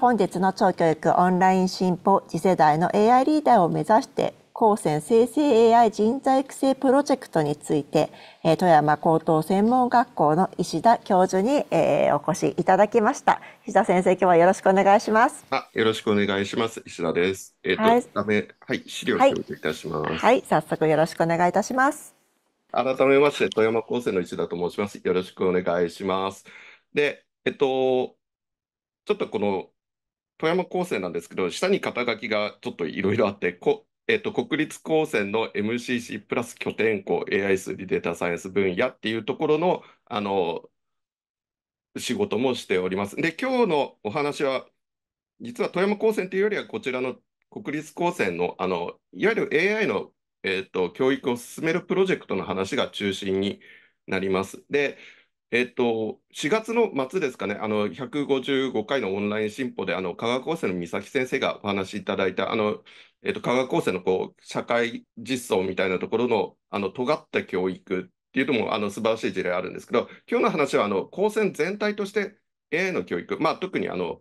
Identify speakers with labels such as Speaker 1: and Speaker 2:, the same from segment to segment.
Speaker 1: 本日の超教育オンライン進歩次世代の AI リーダーを目指して高専生成 AI 人材育成プロジェクトについて富山高等専門学校の石田教授にお越しいただきました石田先生今日はよろしくお願いします
Speaker 2: あよろしくお願いします石田ですえっ、ー、と、はい、ダメはい資料共有いたします、はい、はい、
Speaker 1: 早速よろしくお願いいたします
Speaker 2: 改めまして富山高専の石田と申しますよろしくお願いしますでえっとちょっとこの富山高専なんですけど、下に肩書きがちょっといろいろあって、えと、国立高専の MCC プラス拠点校 AI 数理データサイエンス分野っていうところの、あの、仕事もしております。で、今日のお話は、実は富山高専というよりは、こちらの国立高専の、あの、いわゆる AI の、えと、教育を進めるプロジェクトの話が中心になります。で、えっと、4月の末ですかね、あの155回のオンライン進歩で、あの科学高生の三崎先生がお話しいただいた、あのえっと、科学高生のこう社会実装みたいなところのあの尖った教育っていうのもあの素晴らしい事例あるんですけど、今日の話はあの高専全体として AI の教育、まあ、特にあの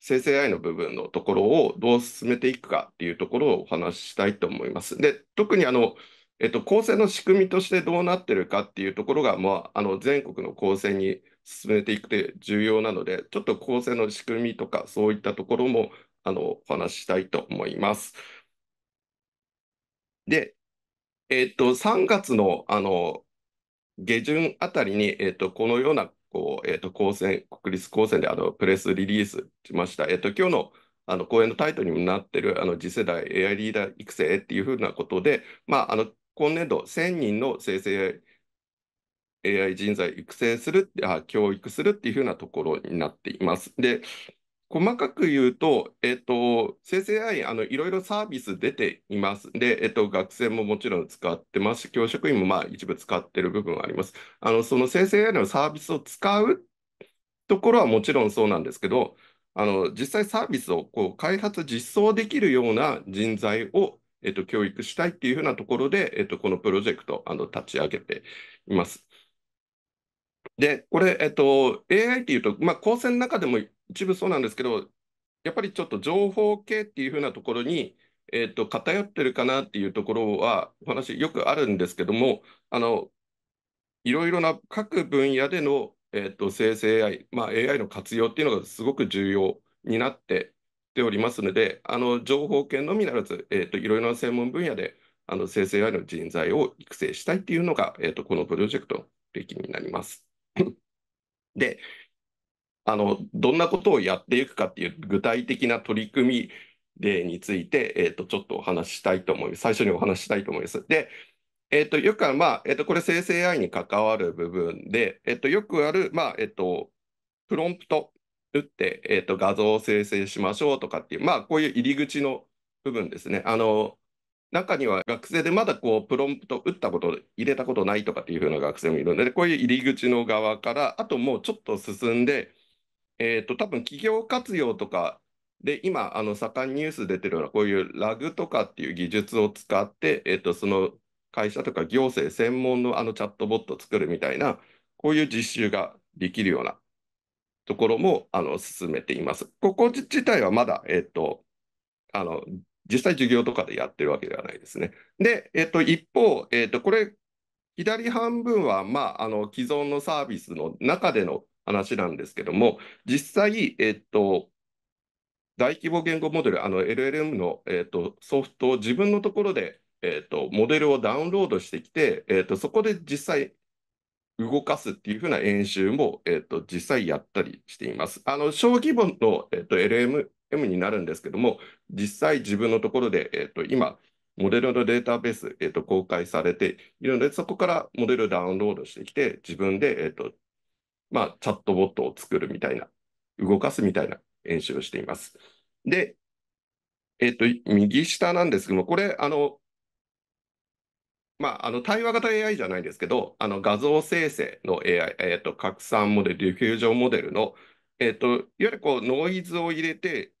Speaker 2: 生成 AI の部分のところをどう進めていくかっていうところをお話ししたいと思います。で特にあのえっと、構成の仕組みとしてどうなってるかっていうところが、まあ、あの全国の構成に進めていくって重要なので、ちょっと構成の仕組みとか、そういったところもあのお話ししたいと思います。で、えっと、3月のあの下旬あたりに、えっと、このようなこう、えっと、高専国立高専であのプレスリリースしました。えっと、今日のあの講演のタイトルにもなっているあの次世代 AI リーダー育成っていうふうなことで、まあ、あの今年度1000人の生成 AI 人材育成するあ、教育するっていうふうなところになっています。で、細かく言うと、えっと、生成 AI、あの、いろいろサービス出ています。で、えっと、学生ももちろん使ってますし、教職員もまあ一部使ってる部分はあります。あの、その生成 AI のサービスを使うところはもちろんそうなんですけど、あの、実際サービスをこう開発、実装できるような人材をえっと、教育したいっていうふうなところで、えっと、このプロジェクト、あの、立ち上げています。で、これ、えっと、AI っていうと、まあ、高専の中でも一部そうなんですけど、やっぱりちょっと情報系っていうふうなところに、えっと、偏ってるかなっていうところは、お話よくあるんですけども、あの、いろいろな各分野での、えっと、生成 AI、まあ、AI の活用っていうのがすごく重要になってておりますので、あの情報系のみならず、えーと、いろいろな専門分野であの生成 AI の人材を育成したいというのが、えーと、このプロジェクトの歴になります。であの、どんなことをやっていくかっていう具体的な取り組み例について、えーと、とちょっとお話ししたいと思います。最初にお話ししたいと思います。でえー、とよくある、まあえー、とこれ生成 AI に関わる部分で、えー、とよくある、まあえー、とプロンプト打って、えーと、画像を生成しましょうとかっていう、まあ、こういう入り口の部分ですね。あの中には学生でまだこうプロンプト打ったこと入れたことないとかっていう風な学生もいるのでこういう入り口の側からあともうちょっと進んで、えーと、多分企業活用とかで今あの盛んニュース出てるようなこういうラグとかっていう技術を使って、えーとその会社とか行政専門のあのチャットボットを作るみたいなこういう実習ができるようなところもあの進めています。ここ自体はまだ、えっと、あの実際授業とかでやってるわけではないですね。で、えっと、一方、えっと、これ、左半分は、まあ、あの既存のサービスの中での話なんですけども、実際、えっと、大規模言語モデル、あの LLM の、えっと、ソフトを自分のところで、えっと、モデルをダウンロードしてきて、えっと、そこで実際動かすっていうふうな演習も、えっと、実際やったりしています。あの、小規模の、えっと、LMM になるんですけども、実際自分のところで、えっと、今、モデルのデータベース、えっと、公開されているので、そこからモデルをダウンロードしてきて、自分で、えっと、まあ、チャットボットを作るみたいな、動かすみたいな演習をしています。で、えっと、右下なんですけども、これ、あの、まあ、あの対話型 AI じゃないですけど、あの画像生成の AI、えーと、拡散モデル、ディフュージョンモデルの、えーと、いわゆるこうノイズを入れて、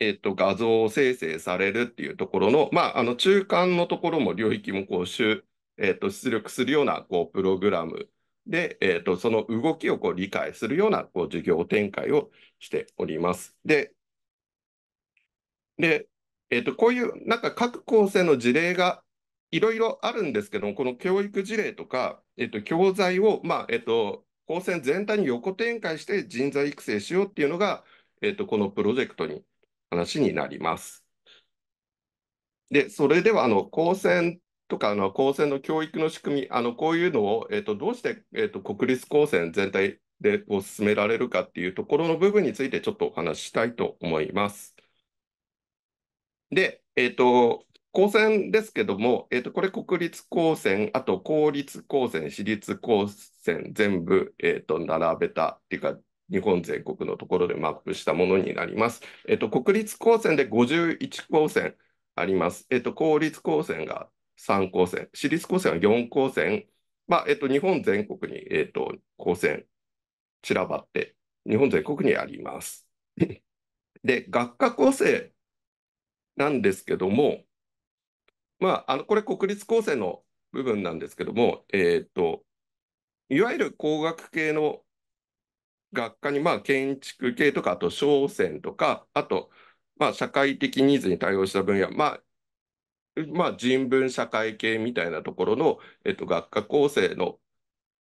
Speaker 2: えーと、画像生成されるっていうところの,、まあ、あの中間のところも領域もこう、えーと出力するようなこうプログラムで、えー、とその動きをこう理解するようなこう授業展開をしております。で、でえー、とこういうなんか各構成の事例がいろいろあるんですけども、この教育事例とか、えっと、教材を、まあ、えっと、高専全体に横展開して人材育成しようっていうのが、えっと、このプロジェクトに話になります。で、それでは、あの、高専とか、あの、高専の教育の仕組み、あの、こういうのを、えっと、どうして、えっと、国立高専全体でこう進められるかっていうところの部分についてちょっとお話ししたいと思います。で、えっと、高専ですけども、えーと、これ国立高専、あと公立高専、私立高専、全部、えーと、並べたっていうか、日本全国のところでマップしたものになります。えーと国立高専で51高専あります。えー、と公立高専が3高専、私立高専は4高専、まあえー、と日本全国に、えー、と高専散らばって、日本全国にあります。で、学科構成なんですけども、まあ、あのこれ国立高専の部分なんですけども、えーと、いわゆる工学系の学科に、まあ、建築系とかあと商船とかあと、まあ、社会的ニーズに対応した分野、まあまあ、人文社会系みたいなところの、えっと、学科構成の、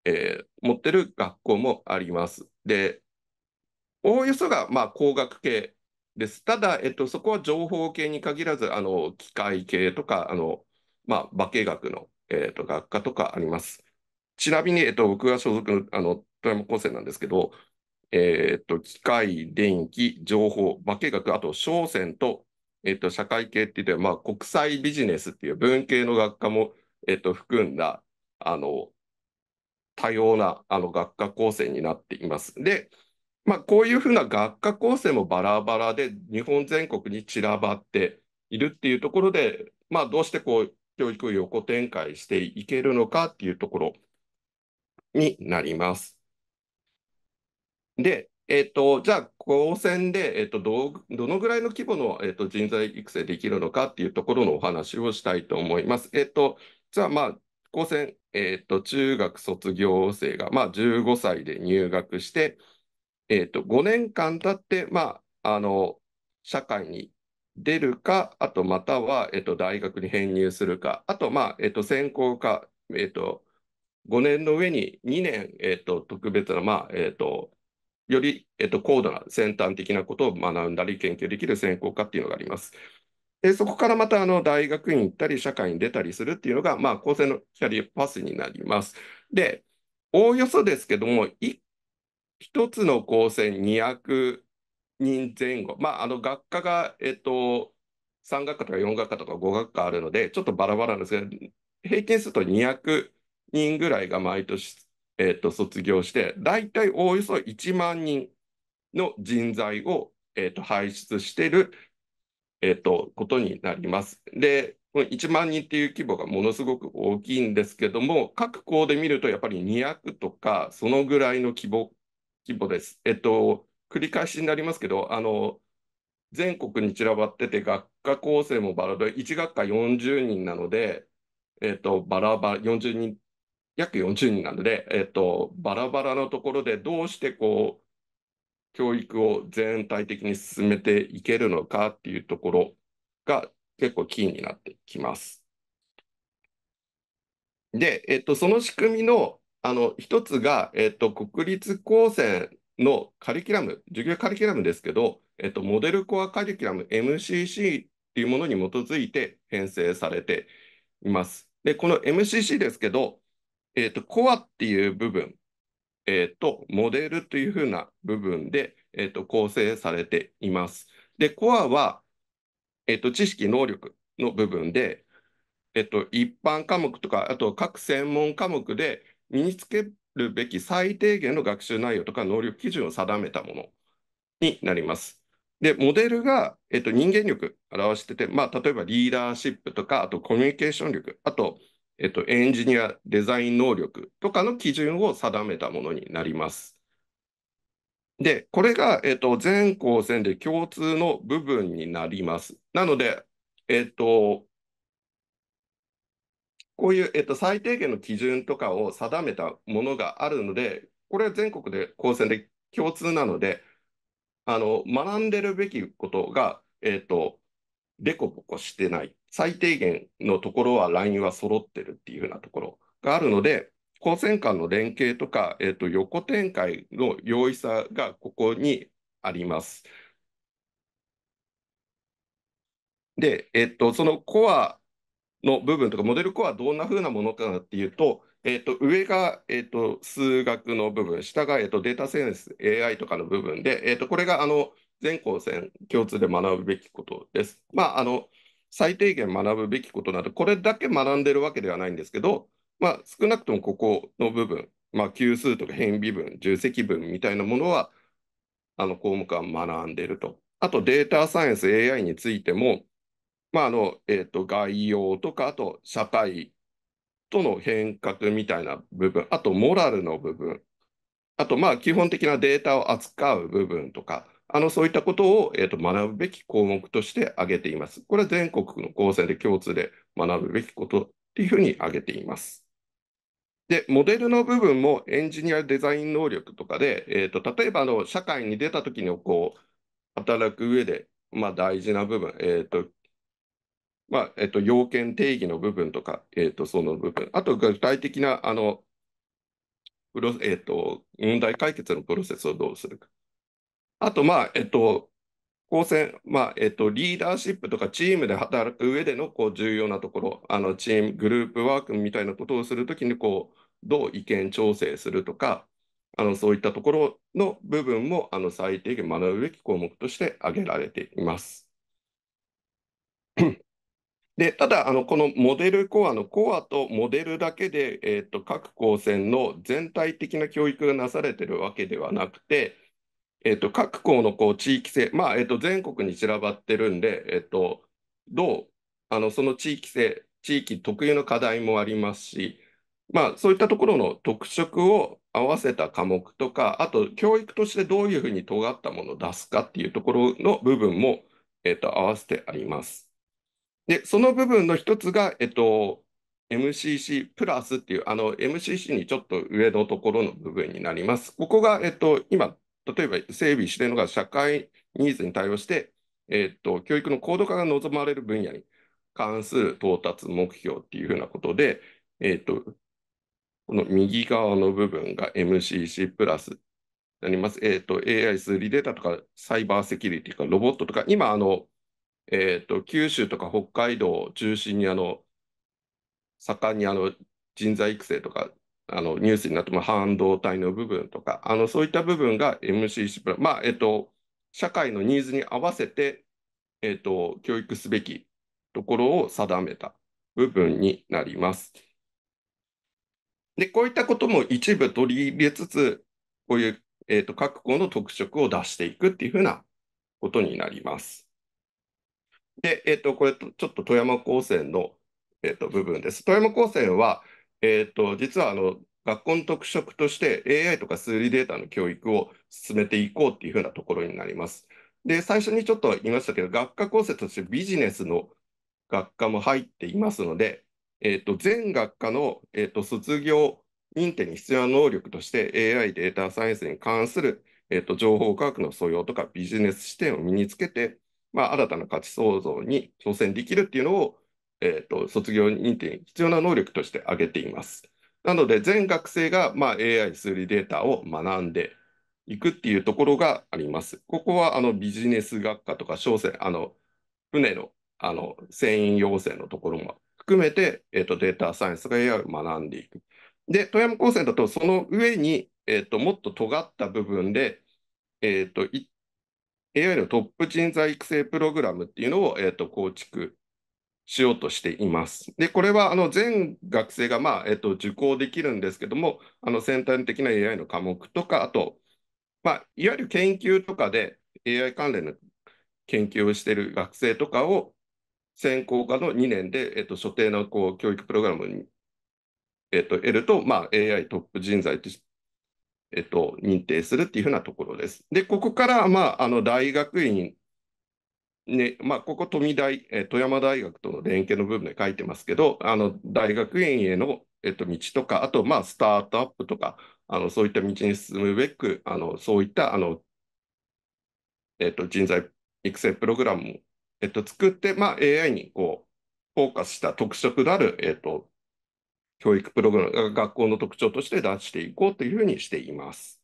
Speaker 2: えー、持ってる学校もあります。でおおよそが、まあ、工学系です。ただ、えっと、そこは情報系に限らず、あの機械系とか、あのまあ、化学の、えっと、学科とかあります。ちなみに、えっと、僕が所属のあの富山高専なんですけど、えっと、機械、電気、情報、化学、あと商船と、えっと、社会系って言って、まあ、国際ビジネスっていう文系の学科も、えっと、含んだ、あの、多様なあの学科構成になっています。で、まあ、こういうふうな学科構成もバラバラで日本全国に散らばっているっていうところで、まあ、どうしてこう教育を横展開していけるのかっていうところになります。で、えっ、ー、と、じゃあ、高専で、えっ、ー、とど、どのぐらいの規模の、えっ、ー、と、人材育成できるのかっていうところのお話をしたいと思います。えっと、じゃあ、まあ、高専、えっと、中学卒業生が、まあ、15歳で入学して、えー、と、5年間経って、まあ、あの、社会に出るか、あとまたは、えー、と、大学に編入するか、あと、まあ、えー、と、専攻か、えと、5年の上に2年、えっ、と、特別な、まあ、えっ、と、より、えと特別なまあえとよりえと高度な先端的なことを学んだり研究できる専攻科っていうのがあります。そこからまたあの大学院行ったり社会に出たりするっていうのが、まあ、高専のキャリアパスになります。で、おおよそですけども、一つの高専200人前後、まあ、あの学科が、えっと、3学科とか4学科とか5学科あるので、ちょっとバラバラなんですけど、平均すると200人ぐらいが毎年、えっと、卒業して、大体おおよそ1万人の人材を、えっと、輩出している、えっと、ことになります。で、この1万人っていう規模がものすごく大きいんですけども、各校で見るとやっぱり200とか、そのぐらいの規模規模です。えっと、繰り返しになりますけど、あの、全国に散らばってて、学科構成もバラバラ、1学科40人なので、えっと、バラバラ、40人、約40人なので、えっと、バラバラのところでどうしてこう、教育を全体的に進めていけるのかっていうところが結構キーになってきます。で、えっと、その仕組みのあの一つが、えっと、国立高専のカリキュラム、授業カリキュラムですけど、えっと、モデルコアカリキュラム MCC っていうものに基づいて編成されています。で、この MCC ですけど、えっと、コアっていう部分、えっと、モデルというふうな部分で、えっと、構成されています。で、コアは、えっと、知識、能力の部分で、えっと、一般科目とか、あと各専門科目で、身につけるべき最低限の学習内容とか能力基準を定めたものになります。で、モデルが、えっと、人間力表してて、まあ、例えばリーダーシップとか、あとコミュニケーション力、あと、えっと、エンジニア、デザイン能力とかの基準を定めたものになります。で、これが、えっと、全高専で共通の部分になります。なので、えっと、こういう、えっと、最低限の基準とかを定めたものがあるので、これは全国で高専で共通なので、あの学んでるべきことが、えっと、でこぼこしてない、最低限のところはラインは揃ってるっていうようなところがあるので、高専間の連携とか、えっと、横展開の容易さがここにあります。で、えっと、そのコアの部分とか、モデルコアどんな風なものかなっていうと、えっと、上が、えっと、数学の部分、下が、えっと、データセンス、AI とかの部分で、えっと、これがあの全高専共通で学ぶべきことです。まあ、あの最低限学ぶべきことなど、これだけ学んでるわけではないんですけど、まあ、少なくともここの部分、まあ、級数とか変微分、重積分みたいなものは、あの項目は学んでいると。あとデータサイエンス AI についても、まああのえーと、概要とか、あと社会との変革みたいな部分、あとモラルの部分、あとまあ基本的なデータを扱う部分とか、あのそういったことを、えーと、学ぶべき項目として挙げています。これは全国の高専で共通で学ぶべきことっていうふうに挙げています。で、モデルの部分もエンジニアデザイン能力とかで、えーと、例えばあの社会に出た時のこう働く上で、まあ、大事な部分、えーと、まあえっと、要件定義の部分とか、えっと、その部分、あと具体的なあのプロ、えっと、問題解決のプロセスをどうするか。あと、まあえっと、高専、まあえっと、リーダーシップとかチームで働く上でのこう重要なところ、あのチーム、グループワークみたいなことをするときにこう、どう意見調整するとか、あのそういったところの部分もあの最低限学ぶべき項目として挙げられています。で、ただ、あの、このモデルコアのコアとモデルだけで、えっと、各高専の全体的な教育がなされてるわけではなくて、えっと、各校のこう地域性、まあ、えっと、全国に散らばってるんで、えっと、どう、あの、その地域性、地域特有の課題もありますし、まあ、そういったところの特色を合わせた科目とか、あと教育としてどういうふうに尖ったものを出すかっていうところの部分も、えー、と合わせてあります。で、その部分の一つが、えっと、MCC プラスっていう、あの、MCC にちょっと上のところの部分になります。ここが、えっと、今、例えば整備しているのが社会ニーズに対応して、えっと、教育の高度化が望まれる分野に関する到達目標っていうふうなことで、えっと、この右側の部分が MCC プラスになります。えっと、AI 数理データとかサイバーセキュリティとかロボットとか、今、あの、えーと、九州とか北海道を中心にあの盛んにあの人材育成とかあのニュースになっても半導体の部分とかあのそういった部分が MCC プラン、まあえーと、社会のニーズに合わせて、えーと、教育すべきところを定めた部分になります。でこういったことも一部取り入れつつこういう、えーと、と各校の特色を出していくっていうふうなことになります。で、えっと、これ、ちょっと富山高専の、えっと、部分です。富山高専は、えっと、実はあの学校の特色として AI とか数理データの教育を進めていこうっていうふうなところになります。で、最初にちょっと言いましたけど、学科構成としてビジネスの学科も入っていますので、えっと、全学科の、えっと、卒業認定に必要な能力として AI データサイエンスに関する、えっと、情報科学の素養とかビジネス視点を身につけて、まあ、新たな価値創造に挑戦できるっていうのを、えーと、卒業認定に必要な能力として挙げています。なので、全学生が、まあ、AI 数理データを学んでいくっていうところがあります。ここはあのビジネス学科とか商船、あの船のあの船員養成のところも含めて、えーと、データサイエンスが AI を学んでいく。で、富山高専だとその上に、えーと、ともっと尖った部分で、えーと、と一 AI のトップ人材育成プログラムっていうのを、えーと、構築しようとしています。で、これはあの全学生が、まあえーと、受講できるんですけども、あの先端的な AI の科目とか、あと、まあ、いわゆる研究とかで AI 関連の研究をしている学生とかを専攻科の2年で、えーと、と所定のこう教育プログラムに、えー、と得ると、まあ、AI トップ人材としてえっと、認定するっていうふうなところです。で、ここから、まあ、あの大学院、ねまあ、ここ富大、え富山大学との連携の部分で書いてますけど、あの大学院への、えっと、道とか、あと、まあ、スタートアップとか、あのそういった道に進むべく、あのそういったあの、えっと、人材育成プログラムを、えっと、作って、まあ、AI にこうフォーカスした特色のある、えっと、教育プログラム、学校の特徴として出していこうというふうにしています。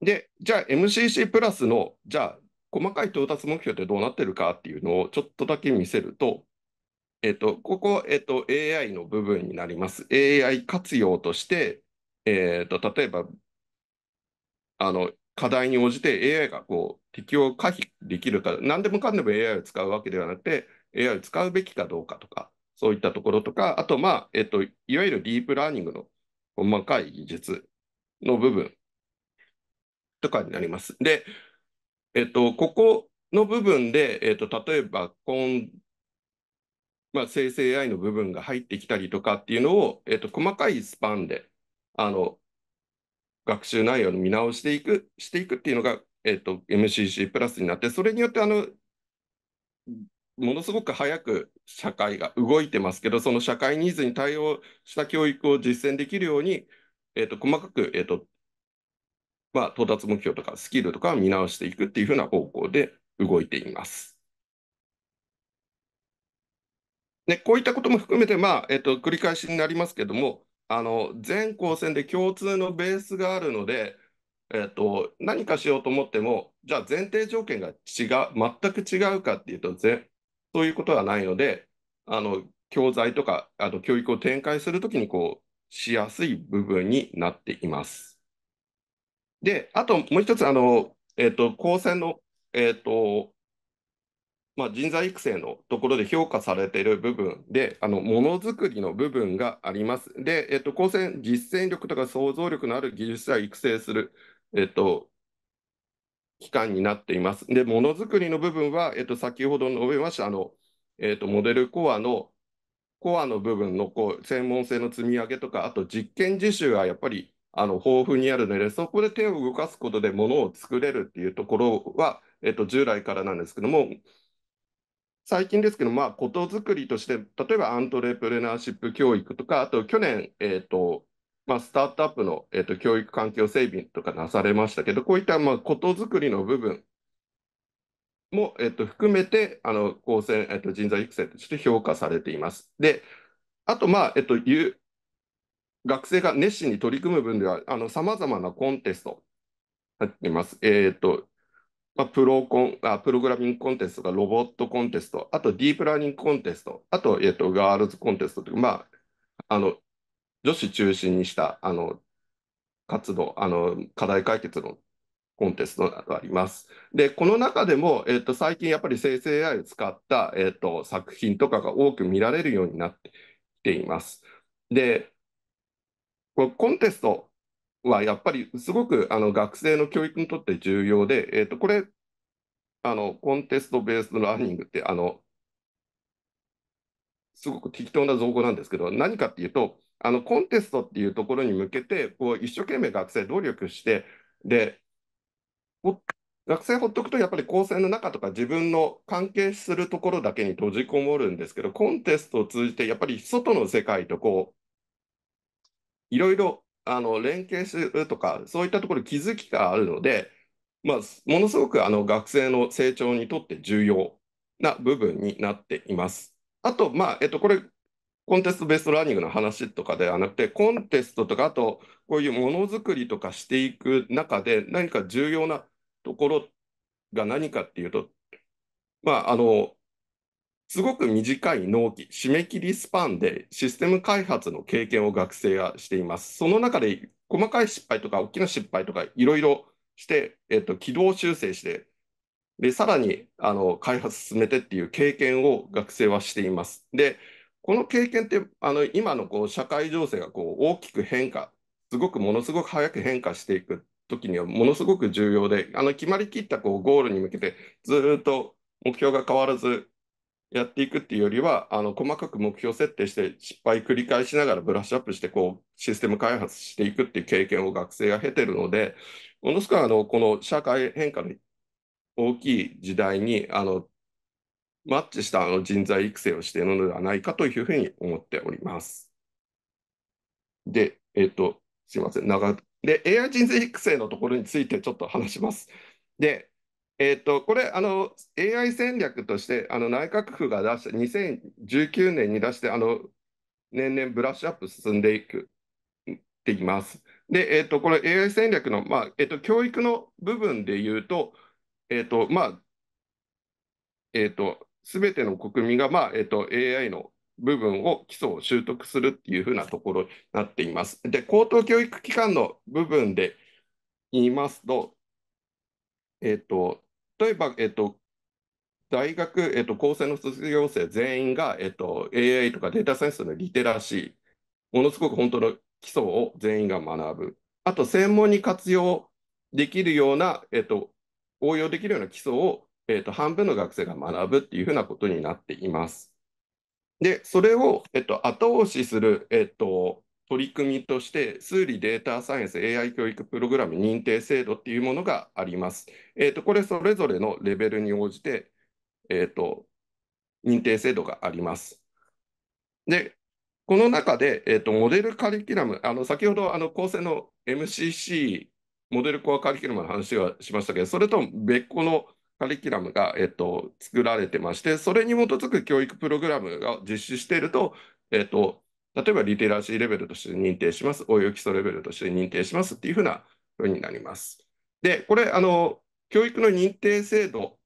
Speaker 2: で、じゃあ MCC プラスの、じゃあ細かい到達目標ってどうなってるかっていうのをちょっとだけ見せると、えっと、ここ、えっと、AI の部分になります。AI 活用として、えっと、例えば、あの、課題に応じて AI がこう適用可否できるか、何でもかんでも AI を使うわけではなくて、AI を使うべきかどうかとか、そういったところとか、あと、まあ、えっと、いわゆるディープラーニングの細かい技術の部分とかになります。で、えっと、ここの部分で、えっと、例えば、んまあ、生成 AI の部分が入ってきたりとかっていうのを、えっと、細かいスパンで、あの、学習内容の見直していく、していくっていうのが、えっと、MCC プラスになって、それによって、あの、ものすごく早く社会が動いてますけど、その社会ニーズに対応した教育を実践できるように、えーと、細かく、えーとまあ、到達目標とかスキルとか見直していくっていうふうな方向で動いています。でこういったことも含めて、まあえーと、繰り返しになりますけども、あの全高専で共通のベースがあるので、えーと、何かしようと思っても、じゃあ前提条件が違う、全く違うかっていうと、そういうことはないので、あの教材とかあの教育を展開するときにこうしやすい部分になっています。で、あともう一つ、あの、えっ、ー、と、高専の、えっ、ー、と、まあ、人材育成のところで評価されている部分で、あのものづくりの部分があります。で、えっと、高専実践力とか想像力のある技術者を育成する、えっと、期間になっています。で、ものづくりの部分は、えっと、先ほど述べました、あの、えっと、モデルコアの、コアの部分のこう専門性の積み上げとか、あと実験実習がやっぱりあの豊富にあるので、そこで手を動かすことでものを作れるっていうところは、えっと、従来からなんですけども、最近ですけど、まあ、ことづくりとして、例えばアントレプレナーシップ教育とか、あと去年、えっと、まあ、スタートアップの、えーと、教育環境整備とかなされましたけど、こういった、まあ、ことづくりの部分も、えーと、含めてあの構成、えーと、人材育成として評価されています。で、あと、まあえーと、学生が熱心に取り組む分では、さまざまなコンテストなっています。えーとまあ、プロコンあプログラミングコンテストとかロボットコンテスト、あとディープラーニングコンテスト、あと,、えーと、ガールズコンテストというか、まああの女子中心にしたあの活動あの課題解決のコンテストなどあります。で、この中でも、えーと、最近やっぱり生成 AI を使った、えーと、作品とかが多く見られるようになってきています。で、コンテストはやっぱりすごくあの学生の教育にとって重要で、えーとこれあの、コンテストベースのラーニングってあのすごく適当な造語なんですけど、何かっていうと、あのコンテストっていうところに向けて、こう一生懸命学生努力して、で、学生ほっとくと、やっぱり構成の中とか自分の関係するところだけに閉じこもるんですけど、コンテストを通じて、やっぱり外の世界とこう、いろいろあの連携するとか、そういったところ気づきがあるので、まあ、ものすごくあの学生の成長にとって重要な部分になっています。あと、まあ、えっと、これ、コンテストベースラーニングの話とかではなくて、コンテストとか、あと、こういうものづくりとかしていく中で、何か重要なところが何かっていうと、まあ、あの、すごく短い納期、締め切りスパンでシステム開発の経験を学生がしています。その中で細かい失敗とか大きな失敗とかいろいろして、えっと、軌道修正してで、さらに、あの、開発進めてっていう経験を学生はしています。で、この経験って、あの、今のこう、社会情勢がこう、大きく変化、すごく、ものすごく早く変化していく時には、ものすごく重要で、あの、決まりきったこう、ゴールに向けて、ずっと目標が変わらず、やっていくっていうよりは、あの、細かく目標設定して、失敗繰り返しながらブラッシュアップして、こう、システム開発していくっていう経験を学生が経てるので、ものすごくあの、この社会変化の大きい時代にあのマッチしたあの人材育成をしているのではないかというふうに思っております。で、えっ、ー、と、すいません、長で、AI 人材育成のところについてちょっと話します。で、えっ、ー、と、これ、あの、AI 戦略として、あの、内閣府が出した、2019年に出して、あの、年々ブラッシュアップ進んでいく、っています。で、えっ、ー、と、これ AI 戦略の、まあ、えっ、と、教育の部分で言うと、えっ、ー、と、まあ、えっ、ー、と、すべての国民が、まあ、えっ、ー、と、AI の部分を基礎を習得するっていうふうなところになっています。で、高等教育機関の部分で言いますと、えっ、と、例えば、えっ、と、大学、えっと、高専の卒業生全員が、えっと、AI とかデータサイエンスのリテラシー、ものすごく本当の基礎を全員が学ぶ。あと、専門に活用できるような、えっと、応用できるような基礎を、えーと、半分の学生が学ぶっていうふうなことになっています。で、それを、えっと、後押しする、えっと、取り組みとして、数理データサイエンス AI 教育プログラム認定制度っていうものがあります。えっと、これ、それぞれのレベルに応じて、えっと、認定制度があります。で、この中で、えっと、モデルカリキュラム、あの先ほどあの構成の MCC モデルコアカリキュラムの話はしましたけど、それと別個のカリキュラムが、えっと、作られてまして、それに基づく教育プログラムが実施していると、えっと、例えばリテラシーレベルとして認定します、応用基礎レベルとして認定しますっていうふうなふうになります。で、これ、あの、教育の認定制度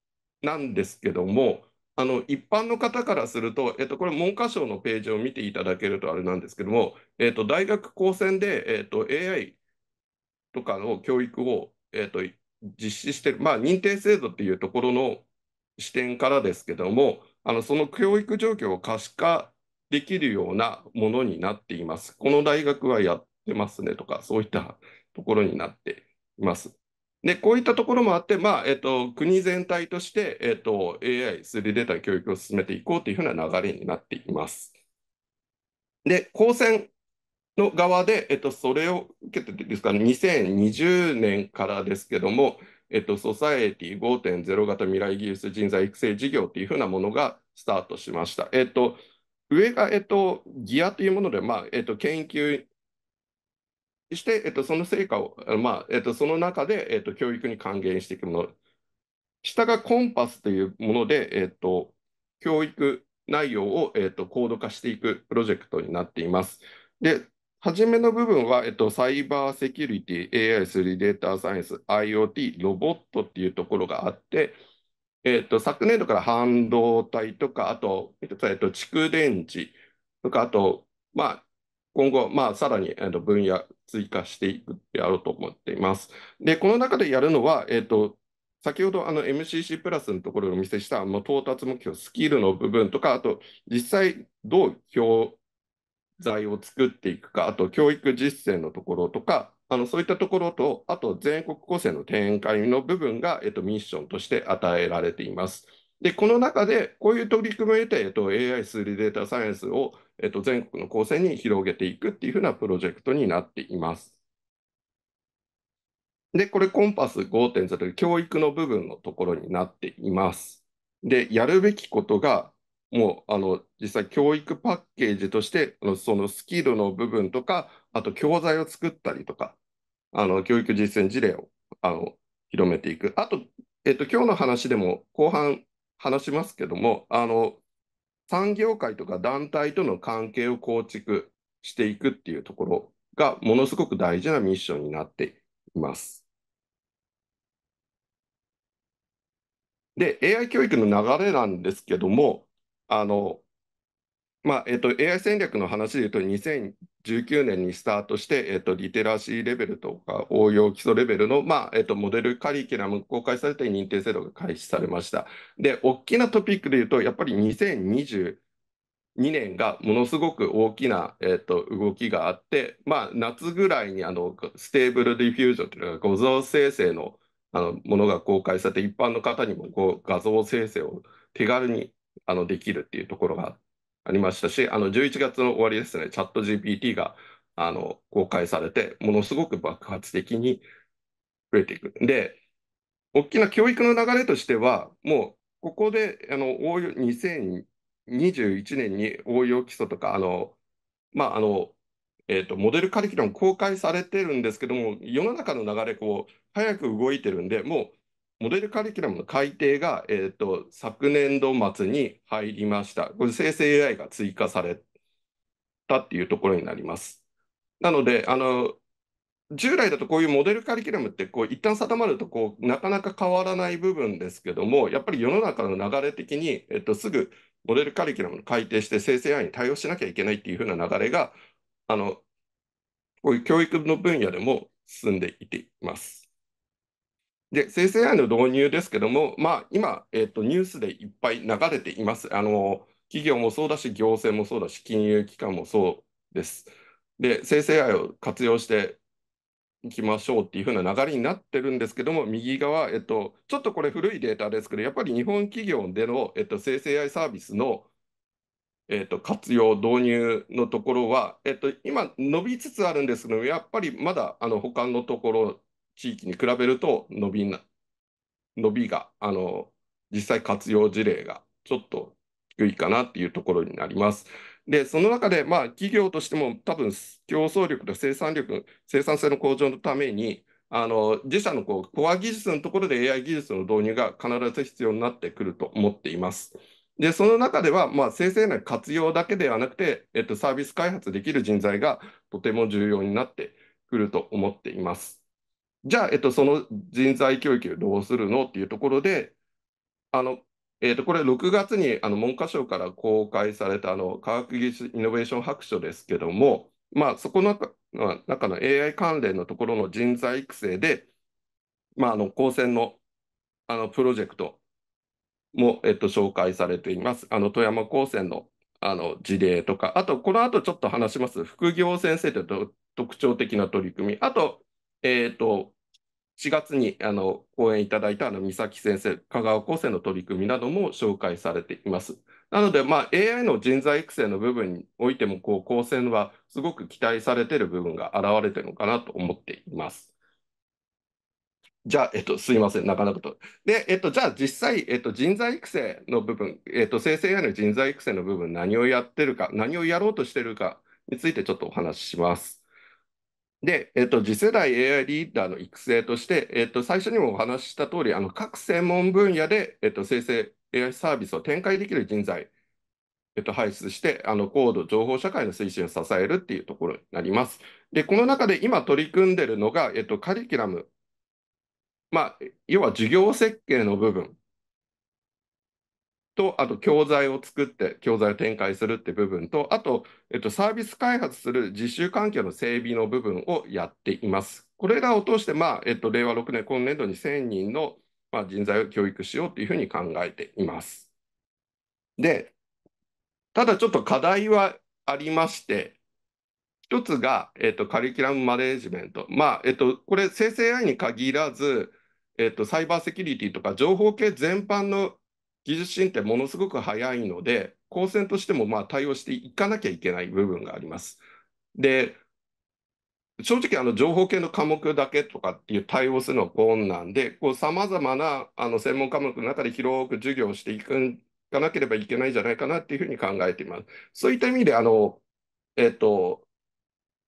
Speaker 2: なんですけども、あの一般の方からすると、えっと、これ、文科省のページを見ていただけるとあれなんですけども、えっと、大学高専で、えっと、AI とかの教育を、えーと、実施してる、まあ、認定制度っていうところの視点からですけども、あのその教育状況を可視化できるようなものになっています。この大学はやってますねとか、そういったところになっています。で、こういったところもあって、まあ、えっと、国全体として、えっと、AI、数理データ教育を進めていこうというふうな流れになっています。で、高専の側で、えっと、それを受けてですか、2020年からですけども、えっと、ソサエティ5.0型未来技術人材育成事業というふうなものがスタートしました。えっと、上が、えっと、ギアというもので、まあえっと、研究して、えっと、その成果を、まあえっと、その中で、えっと、教育に還元していくもの。下がコンパスというもので、えっと、教育内容を、えっと、高度化していくプロジェクトになっています。で、初めの部分は、えっと、サイバーセキュリティ、AI3 データサイエンス、IoT、ロボットっていうところがあって、えっと、昨年度から半導体とか、あと、えっと、えっと、蓄電池とか、あと、まあ、今後、まあ、さらに、えっと、分野追加していくであろうと思っています。で、この中でやるのは、えっと、先ほどあの MCC プラスのところをお見せした、もう到達目標、スキルの部分とか、あと、実際どう表材を作っていくか、あと教育実践のところとか、あのそういったところと、あと全国構成の展開の部分が、えっと、ミッションとして与えられています。で、この中で、こういう取り組みを得て、えっと、AI 数理データサイエンスを、えっと、全国の構成に広げていくっていうふうなプロジェクトになっています。で、これ、コンパス5.0という教育の部分のところになっています。で、やるべきことが、もうあの実際教育パッケージとしてあのそのスキルの部分とかあと教材を作ったりとかあの教育実践事例をあの広めていくあと、えっと、今日の話でも後半話しますけどもあの産業界とか団体との関係を構築していくっていうところがものすごく大事なミッションになっています。で、AI 教育の流れなんですけども、あの、まあえっと、AI 戦略の話でいうと、2019年にスタートして、えっと、リテラシーレベルとか応用基礎レベルの、まあえっと、モデルカリキュラム公開されて認定制度が開始されました。で、大きなトピックでいうと、やっぱり2022年がものすごく大きな、えっと、動きがあって、まあ、夏ぐらいにあのステーブルディフュージョンというのが画像生成のあのものが公開されて、一般の方にもこう画像生成を手軽にあのできるっていうところがありましたし、あの11月の終わりですね、チャット GPT があの公開されて、ものすごく爆発的に増えていく。で、大きな教育の流れとしては、もうここであの応用2021年に応用基礎とか、あのまああのえーと、モデルカリキュラム公開されてるんですけども、世の中の流れ、こう早く動いてるんで、もうモデルカリキュラムの改定が、えーと、昨年度末に入りました。これ生成 AI が追加されたっていうところになります。なので、あの従来だとこういうモデルカリキュラムってこう一旦定まるとこうなかなか変わらない部分ですけどもやっぱり世の中の流れ的に、えっと、すぐモデルカリキュラムの改定して生成 AI に対応しなきゃいけないっていう風な流れがあのこういう教育の分野でも進んでいっています。で、生成 AI の導入ですけども、まあ、今、えっ、と、ニュースでいっぱい流れています。あの、企業もそうだし、行政もそうだし、金融機関もそうです。で、生成 AI を活用していきましょうっていうふうな流れになってるんですけども、右側、えっと、ちょっとこれ古いデータですけど、やっぱり日本企業での、えっと、生成 AI サービスの、えっと、活用、導入のところは、えっと、今、伸びつつあるんですけど、やっぱりまだあの他のところ地域に比べると伸びな、伸びが、あの、実際活用事例がちょっと低いかなっていうところになります。で、その中で、まあ、企業としても多分競争力と生産力、生産性の向上のために、あの自社のこうコア技術のところで AI 技術の導入が必ず必要になってくると思っています。で、その中では、まあ、生成 a 活用だけではなくて、えっと、サービス開発できる人材がとても重要になってくると思っています。じゃあ、えっと、その人材教育をどうするのっていうところで、あの、えっと、これ6月にあの文科省から公開されたあの科学技術イノベーション白書ですけども、まあ、そこの中の AI 関連のところの人材育成で、まあ、あの高専のあのプロジェクトも、えっと、紹介されています。あの富山高専のあの事例とか、あとこの後ちょっと話します副業先生という特徴的な取り組み、あとえっ、ー、と、4月にあの講演いただいたあの三崎先生、香川高専の取り組みなども紹介されています。なので、まあ、AI の人材育成の部分においても、こう、高専はすごく期待されている部分が現れているのかなと思っています。じゃあ、えっと、すいません、なかなかと。で、えっと、じゃあ実際、えっと、人材育成の部分、えっと、生成 AI の人材育成の部分、何をやってるか、何をやろうとしてるかについてちょっとお話しします。で、えっと、次世代 AI リーダーの育成として、えっと、最初にもお話しした通り、あの、各専門分野で、えっと、生成 AI サービスを展開できる人材、えっと、排出して、あの、高度情報社会の推進を支えるっていうところになります。で、この中で今取り組んでるのが、えっと、カリキュラム。まあ、要は授業設計の部分と、あと教材を作って、教材を展開するって部分と、あと、えっと、サービス開発する実習環境の整備の部分をやっています。これらを通して、まあえっと、令和6年、今年度に1000人の、まあ、人材を教育しようというふうに考えています。で、ただちょっと課題はありまして、一つが、えっと、カリキュラムマネジメント。まあ、えっと、これ、生成 AI に限らず、えっと、サイバーセキュリティとか情報系全般の技術進展ものすごく早いので、高専としてもまあ対応していかなきゃいけない部分があります。で、正直あの情報系の科目だけとかっていう対応するのは困難で、さまざまなあの専門科目の中で広く授業をしていかなければいけないんじゃないかなっていうふうに考えています。そういった意味で、あの、えっと、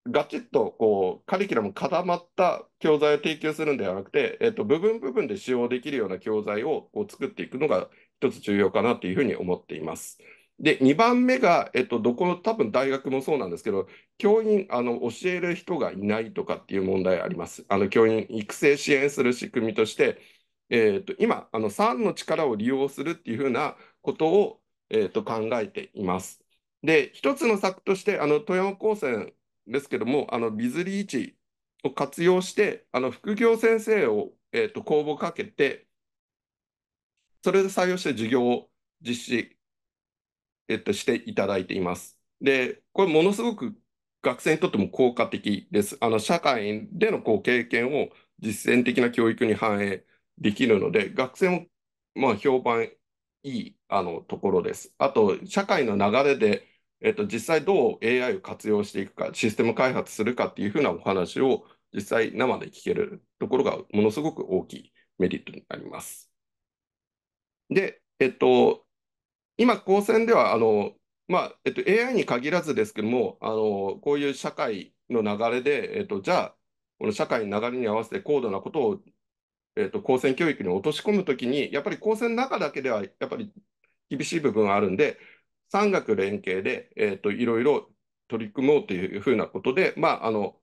Speaker 2: ガチッとこうカリキュラム固まった教材を提供するんではなくて、えっと、部分部分で使用できるような教材をこう作っていくのが一つ重要かなというふうに思っています。で、2番目が、えっと、どこの、多分大学もそうなんですけど、教員、あの、教える人がいないとかっていう問題あります。あの、教員、育成支援する仕組みとして、えっと、今、あの、3の力を利用するっていうふうなことを、えっと、考えています。で、一つの策として、あの、富山高専ですけども、あの、ビズリーチを活用して、あの、副業先生を、えっと、公募かけて、それで採用して授業を実施、えっと、していただいています。で、これものすごく学生にとっても効果的です。あの、社会でのこう経験を実践的な教育に反映できるので、学生もまあ評判いいあのところです。あと、社会の流れで、えっと、実際どう AI を活用していくか、システム開発するかっていうふうなお話を実際生で聞けるところがものすごく大きいメリットになります。で、えっと、今、高専ではあの、まあえっと、AI に限らずですけども、あのこういう社会の流れで、えっと、じゃあ、この社会の流れに合わせて高度なことを、えっと、高専教育に落とし込むときに、やっぱり高専の中だけではやっぱり厳しい部分があるんで、産学連携で、えっと、いろいろ取り組もうというふうなことで、まあ、あの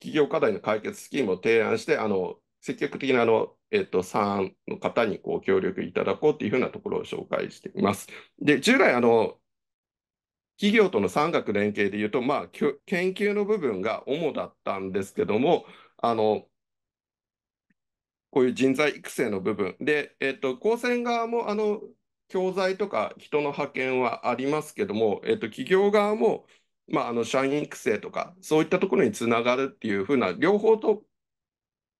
Speaker 2: 企業課題の解決スキームを提案して、あの積極的なあのえっと、3の方にこう協力いただこうというふうなところを紹介しています。で、従来、あの、企業との産学連携でいうと、まあ、研究の部分が主だったんですけども、あの、こういう人材育成の部分で、えっと、高専側も、あの、教材とか人の派遣はありますけども、えっと、企業側も、まあ、あの社員育成とか、そういったところにつながるっていうふうな、両方と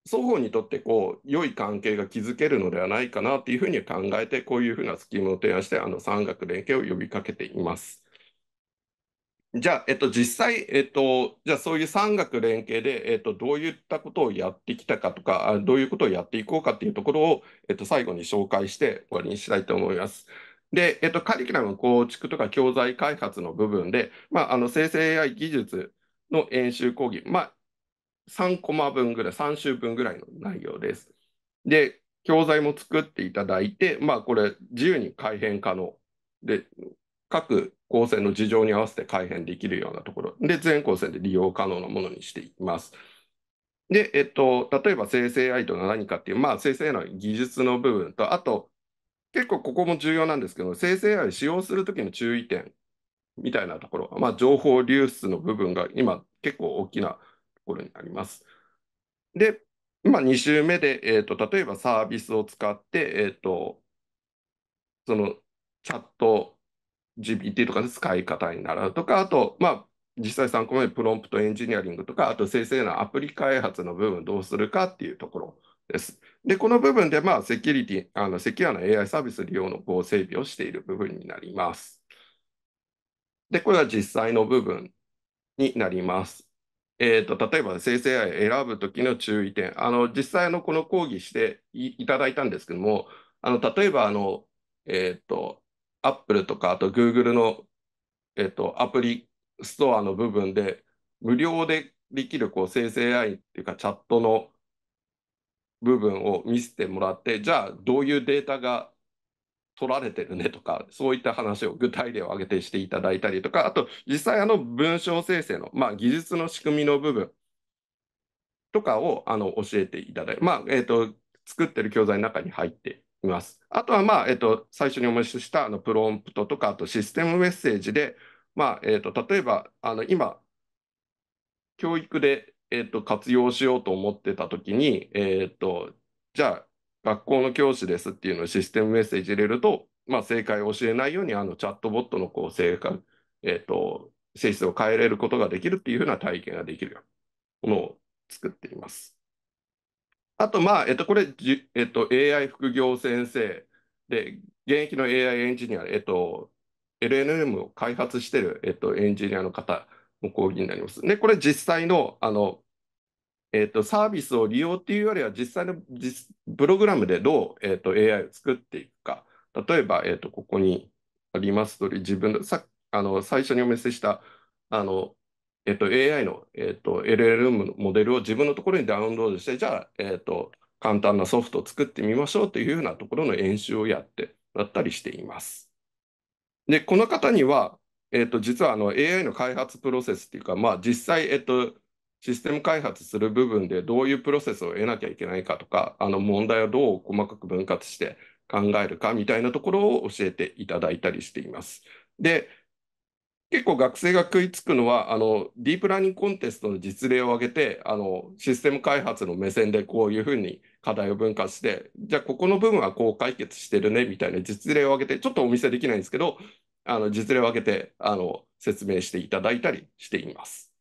Speaker 2: 双方にとってこう良い関係が築けるのではないかなというふうに考えて、こういうふうなスキームを提案して、あの産学連携を呼びかけています。じゃあ、えっと、実際、えっと、じゃあ、そういう産学連携で、えっと、どういったことをやってきたかとか、どういうことをやっていこうかっていうところを、えっと、最後に紹介して終わりにしたいと思います。で、えっと、カリキュラム構築とか教材開発の部分で、まあ、あの生成 AI 技術の演習講義、まあ、3コマ分ぐらい、3週分ぐらいの内容です。で、教材も作っていただいて、まあこれ自由に改変可能。で、各高専の事情に合わせて改変できるようなところで、全高専で利用可能なものにしています。で、えっと、例えば生成 AI とは何かっていう、まあ生成 AI の技術の部分と、あと、結構ここも重要なんですけど、生成 AI 使用するときの注意点みたいなところ、まあ情報流出の部分が今結構大きなころになります。で、今2週目で、えーと、例えばサービスを使って、えーと、そのチャット GPT とかの使い方に習うとか、あと、まあ、実際参考までプロンプトエンジニアリングとか、あと生成のアプリ開発の部分どうするかっていうところです。で、この部分で、まあ、セキュリティ、あのセキュアな AI サービス利用のこ整備をしている部分になります。で、これは実際の部分になります。えーと、例えば生成 AI 選ぶときの注意点、あの実際のこの講義していただいたんですけども、あの例えばあの、えーと、アップルとか、あとグーグルの、えーと、とアプリストアの部分で、無料でできるこう生成 AI っていうか、チャットの部分を見せてもらって、じゃあ、どういうデータが取られてるねとか、そういった話を具体例を挙げてしていただいたりとか、あと実際あの文章生成の、まあ、技術の仕組みの部分とかをあの教えていただいて、まあえーと、作ってる教材の中に入っています。あとは、まあえーと、最初にお見ししたあのプロンプトとか、あとシステムメッセージで、まあえーと、例えばあの今、教育で、えーと、と活用しようと思ってたときに、えー、とじゃあ学校の教師ですっていうのをシステムメッセージ入れると、まあ、正解を教えないようにあのチャットボットのこう正解、えっ、ー、と、性質を変えれることができるっていうふうな体験ができるよものを作っています。あと、まあ、えっ、と、これ、えっ、と、AI 副業先生で、現役の AI エンジニア、えっと、LNM を開発してる、えっと、エンジニアの方の講義になります。で、これ実際の、あの、えーと、サービスを利用っていうよりは実際のプログラムでどう、えーと、AI を作っていくか例えば、えーと、ここにあります通り自分のさあの最初にお見せしたあの、えー、と AI の、えー、と LLM のモデルを自分のところにダウンロードしてじゃあ、えー、と簡単なソフトを作ってみましょうというようなところの演習をやってだったりしています。でこの方には、えー、と実はあの AI の開発プロセスっていうか、まあ、実際、えっ、ー、とシステム開発する部分でどういうプロセスを得なきゃいけないかとか、あの問題をどう細かく分割して考えるかみたいなところを教えていただいたりしています。で、結構学生が食いつくのは、あのディープラーニングコンテストの実例を挙げて、あのシステム開発の目線でこういうふうに課題を分割して、じゃあここの部分はこう解決してるねみたいな実例を挙げて、ちょっとお見せできないんですけど、あの実例を挙げてあの説明していただいたりしています。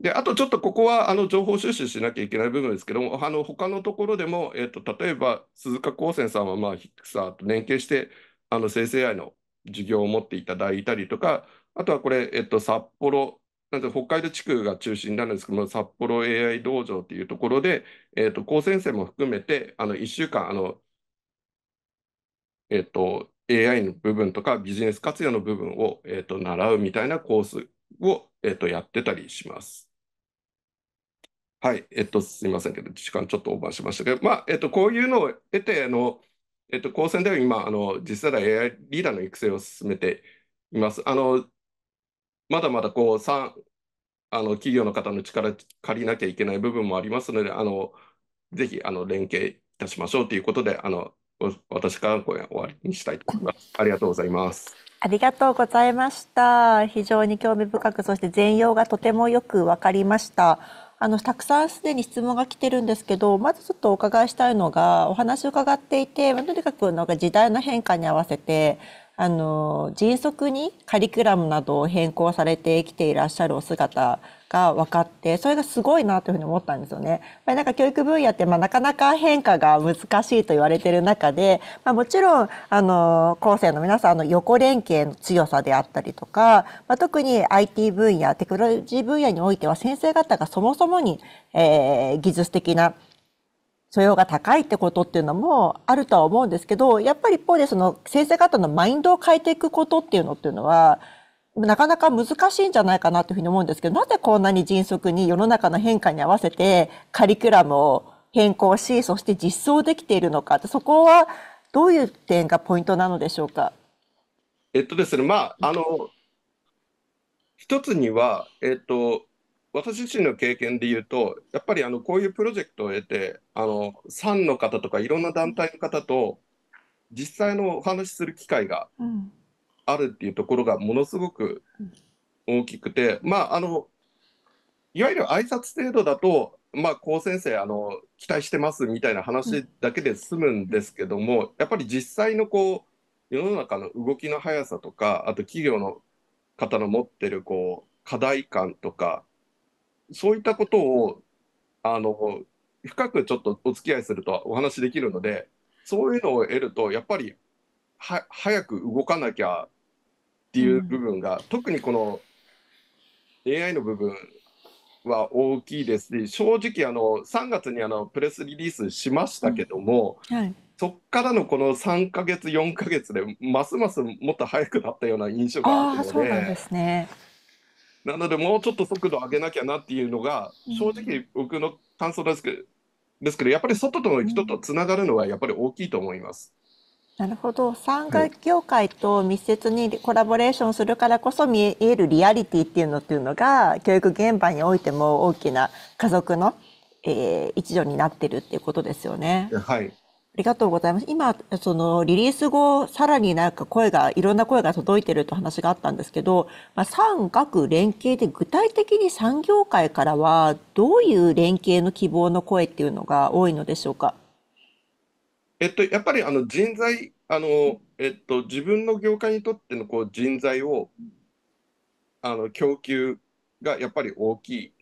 Speaker 2: であとちょっとここはあの情報収集しなきゃいけない部分ですけども、あの他のところでも、えーと、例えば鈴鹿高専さんは、まあ、ヒクサーと連携して、あの生成 AI の授業を持っていただいたりとか、あとはこれ、えっ、ー、と、札幌、なんて北海道地区が中心なんですけども、札幌 AI 道場っていうところで、えっ、ー、と、高専生も含めて、あの1週間、あのえっと、AI の部分とかビジネス活用の部分を、えっと、習うみたいなコースを、えっと、やってたりします。はい、えっと、すみませんけど、時間ちょっとオーバーしましたけど、まあ、えっと、こういうのを得て、あの、えっと、高専では今、あの、次世代 AI リーダーの育成を進めています。あの、まだまだこう、さあの、企業の方の力借りなきゃいけない部分もありますので、あの、ぜひ、あの、連携いたしましょうということで、あの、私からの声は終わりにしたいと思います。ありがとうございます。
Speaker 1: ありがとうございました。非常に興味深く、そして全容がとてもよくわかりました。あのたくさんすでに質問が来てるんですけどまずちょっとお伺いしたいのがお話を伺っていてとにかくなんか時代の変化に合わせてあの迅速にカリキュラムなどを変更されてきていらっしゃるお姿が分かってそれがすごいなというふうに思ったんですよね。まなんか教育分野ってまあなかなか変化が難しいと言われてる中で、まあ、もちろんあの後世の皆さんの横連携の強さであったりとか、まあ、特に IT 分野テクノロジー分野においては先生方がそもそもに、えー、技術的な素養が高いってことっていうのもあるとは思うんですけどやっぱり一方でその先生方のマインドを変えていくことっていうのっていうのはなかなか難しいんじゃないかなというふうに思うんですけど、なぜこんなに迅速に世の中の変化に合わせてカリキュラムを変更し、そして実装できているのか、そこはどういう点がポイントなのでしょうか。
Speaker 2: えっとですね、まあ、あの、一つには、えっと、私自身の経験で言うと、やっぱりあのこういうプロジェクトを得て、あの産の方とかいろんな団体の方と実際のお話しする機会が、うんあるっていうところがものすごく大きくて、まあ、あのいわゆる挨拶程度だと、まあ、高先生あの期待してますみたいな話だけで済むんですけども、やっぱり実際のこう世の中の動きの速さとかあと企業の方の持ってるこう課題感とかそういったことをあの深くちょっとお付き合いするとお話できるのでそういうのを得るとやっぱりは早く動かなきゃっていう部分が、うん、特にこの AI の部分は大きいですし正直あの3月にあのプレスリリースしましたけども、うんはい、そこからのこの3か月4か月でますますもっと早くなったような印象があるのでなです、ね、なのでもうちょっと速度上げなきゃなっていうのが正直僕の感想ですけど、うん、ですけどやっぱり外と人とつながるのはやっぱり大きいと思います。
Speaker 1: なるほど産学業界と密接にコラボレーションするからこそ見えるリアリティっていうのっていうのが教育現場においても大きな家族の、えー、一助になってるっていうことですよね。はい、ありがとうございます。今、そのリリース後、さらになんか声が、いろんな声が届いてると話があったんですけど、まあ、産学連携で具体的に産業界からは、どういう連携の希望の声っていうのが多いのでしょうか
Speaker 2: えっと、やっぱりあの人材あの、えっと、自分の業界にとってのこう人材をあの供給がやっぱり大きい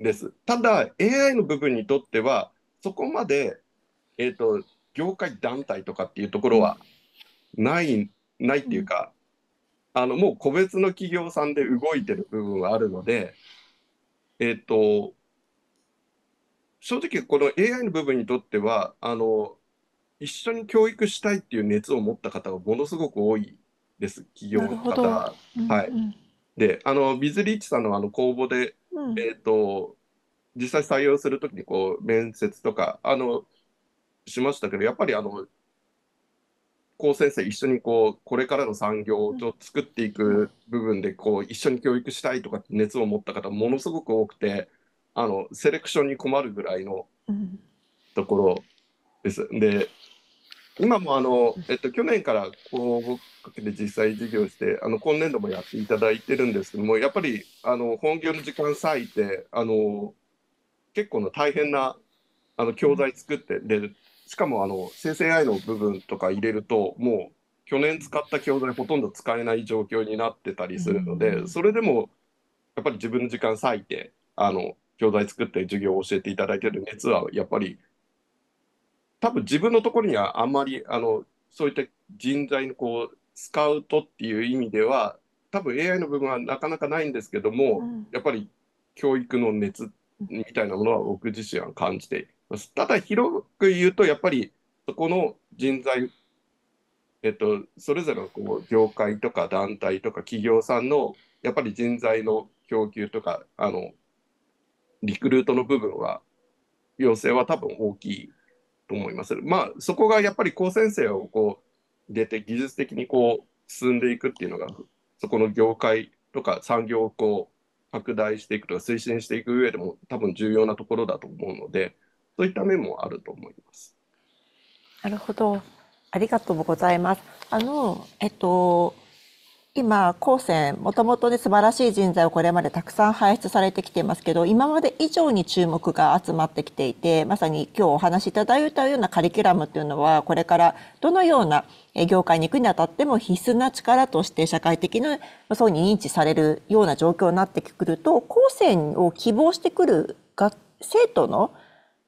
Speaker 2: です。ただ AI の部分にとってはそこまで、えっと、業界団体とかっていうところはないないっていうか、あのもう個別の企業さんで動いてる部分はあるので、えっと、正直この AI の部分にとってはあの一緒に教育したいっていう熱を持った方がものすごく多いです、企業の方は。うんうん、い。で、あの、ビズリーチさんのあの公募で、うん、えっ、ー、と、実際採用するときにこう、面接とか、あの、しましたけど、やっぱりあの、高先生一緒にこうこれからの産業を作っていく部分でこう一緒に教育したいとか熱を持った方ものすごく多くてあのセレクションに困るぐらいのところです。で今もあの、えっと、去年から広報かけて実際授業してあの今年度もやっていただいてるんですけどもやっぱりあの本業の時間割いてあの結構の大変なあの教材作ってでしかもあの生成 AI の部分とか入れるともう去年使った教材ほとんど使えない状況になってたりするので、それでもやっぱり自分の時間割いてあの教材作って授業を教えていただいてる熱はやっぱり多分自分のところにはあんまりあのそういった人材のこうスカウトっていう意味では多分 AI の部分はなかなかないんですけども、うん、やっぱり教育の熱みたいなものは僕自身は感じています。ただ広く言うとやっぱりそこの人材、えっと、それぞれのこう業界とか団体とか企業さんのやっぱり人材の供給とかあのリクルートの部分は要請は多分大きいと思います。まあ、そこがやっぱり高専生をこう出て技術的にこう進んでいくっていうのがそこの業界とか産業をこう拡大していくとか推進していく上でも多分重要なところだと思うのでそういった面もあると思います。
Speaker 1: なるほどありがとうございます。あの、えっと、今、高専、もともとね、素晴らしい人材をこれまでたくさん輩出されてきていますけど、今まで以上に注目が集まってきていて、まさに今日お話しいただいたようなカリキュラムというのは、これからどのような業界に行くにあたっても必須な力として社会的な層に認知されるような状況になってくると、高専を希望してくる学生徒の、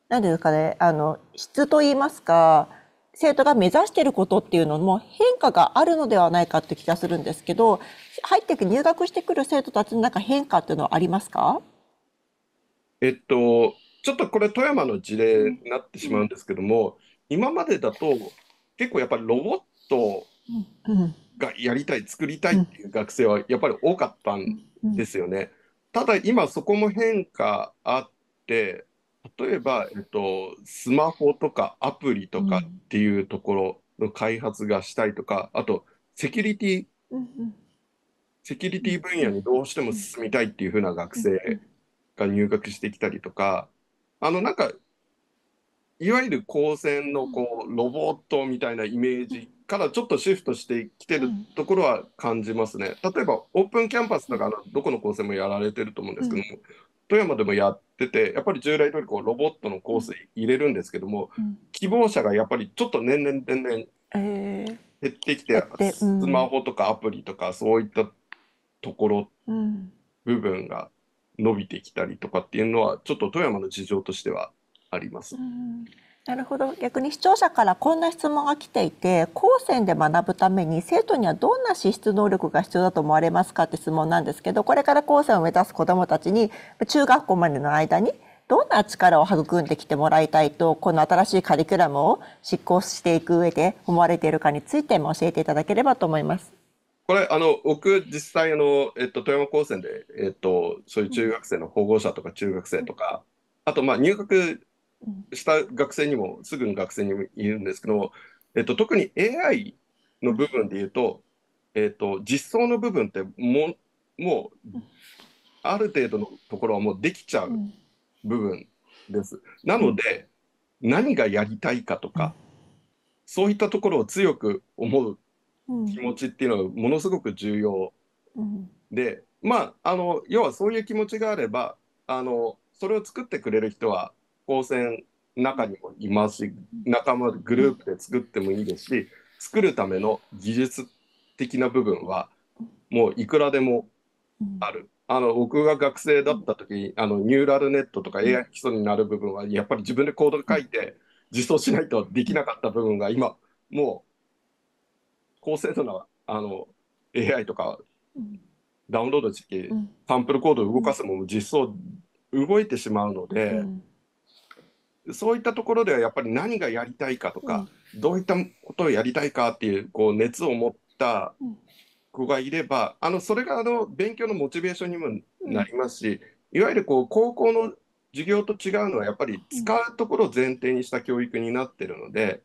Speaker 1: 何ですかね、あの、質といいますか、生徒が目指していることっていうのも変化があるのではないかって気がするんですけど、入って入学してくる生徒たちの中変化っていうのはありますか
Speaker 2: えっと、ちょっとこれ富山の事例になってしまうんですけども、うん、今までだと結構やっぱりロボットがやりたい、作りたいっていう学生はやっぱり多かったんですよね。ただ今そこも変化あって、例えば、えっと、スマホとかアプリとかっていうところの開発がしたいとか、うん、あとセキュリティ、うん、セキュリティ分野にどうしても進みたいっていうふうな学生が入学してきたりとか、あのなんかいわゆる高専のこうロボットみたいなイメージからちょっとシフトしてきてるところは感じますね。例えばオープンキャンパスとかどこの高専もやられてると思うんですけども、富山でもやっててやっぱり従来通りこうロボットのコース入れるんですけども、うん、希望者がやっぱりちょっと年々年々
Speaker 1: 減
Speaker 2: ってきて、えー、スマホとかアプリとかそういったところ、うん、部分が伸びてきたりとかっていうのはちょっと富山の事情としてはあります。うん
Speaker 1: なるほど逆に視聴者からこんな質問が来ていて高専で学ぶために生徒にはどんな資質能力が必要だと思われますかって質問なんですけどこれから高専を目指す子どもたちに中学校までの間にどんな力を育んできてもらいたいとこの新しいカリキュラムを執行していく上で思われているかについても教えていただければと思います。
Speaker 2: これあの僕実際あの、えっと、富山高専で、えっと、そういう中学生の保護者とか中学生とか、うん、あとまあ入学した学生にも、すぐの学生にも言うんですけどえっと、特に AI の部分で言うと、えっと、実装の部分っても、もう、ある程度のところはもうできちゃう部分です。なので、何がやりたいかとか、そういったところを強く思う気持ちっていうのはものすごく重要で、まあ、あの要はそういう気持ちがあればあのそれを作ってくれる人は光線中にもいますし仲間グループで作ってもいいですし作るための技術的な部分はもういくらでもある。あの僕が学生だった時にあのニューラルネットとか AI 基礎になる部分はやっぱり自分でコード書いて実装しないとできなかった部分が今もう高精度なあの AI とかダウンロードしてサンプルコードを動かすも実装動いてしまうので。うんそういったところではやっぱり何がやりたいかとか、うん、どういったことをやりたいかっていうこう熱を持った子がいればあのそれがあの勉強のモチベーションにもなりますし、うん、いわゆるこう高校の授業と違うのはやっぱり使うところを前提にした教育になってるので、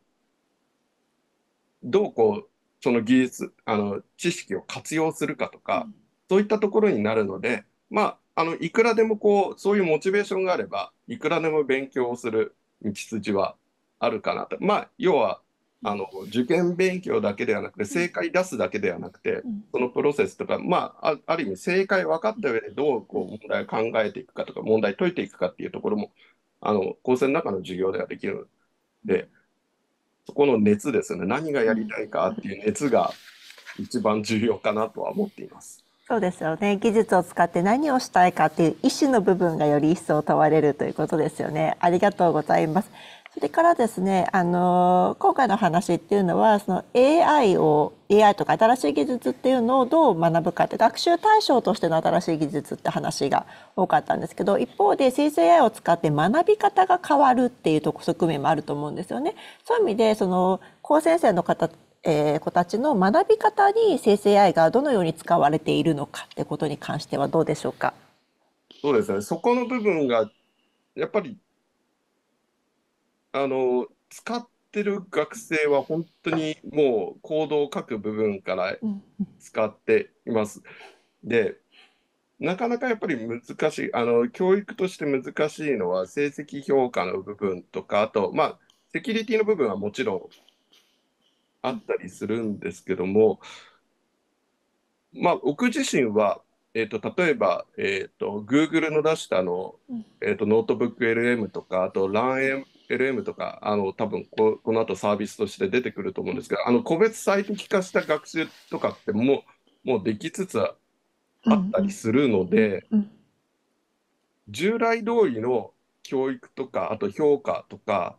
Speaker 2: どうこうその技術あの知識を活用するかとか、そういったところになるのでまああの、いくらでもこう、そういうモチベーションがあれば、いくらでも勉強をする道筋はあるかなと。まあ、要は、あの、受験勉強だけではなくて、正解出すだけではなくて、そのプロセスとか、まあ、ある意味正解分かった上でどうこう問題を考えていくかとか、問題解いていくかっていうところも、あの、構成の中の授業ではできるので、そこの熱ですよね。何がやりたいかっていう熱が一番重要かなとは思っています。
Speaker 1: そうですよね。技術を使って何をしたいかっていう意思の部分がより一層問われるということですよね。ありがとうございます。それからですね、あの、今回の話っていうのは、その AI を、AI とか新しい技術っていうのをどう学ぶかって、学習対象としての新しい技術って話が多かったんですけど、一方で生成 AI を使って学び方が変わるっていう側面もあると思うんですよね。そういう意味で、その、高専生の方えー、子たちの学び方に生成 AI がどのように使われているのかってことに関してはどうでしょうか。
Speaker 2: そうですね。そこの部分がやっぱりあの使ってる学生は本当にもう行動を書く部分から使っています。で。なかなかやっぱり難しい、あの教育として難しいのは成績評価の部分とか、あと、まあ、セキュリティの部分はもちろんあったりするんですけども、まあ、僕自身は、えーと、例えば、えーと、Google の出したあの、えーと、とノートブック LM とかあと LANLM とかあの多分ここの後サービスとして出てくると思うんですけどあの個別最適化した学習とかってもうもうできつつあったりするので、うんうん、従来通りの教育とかあと評価とか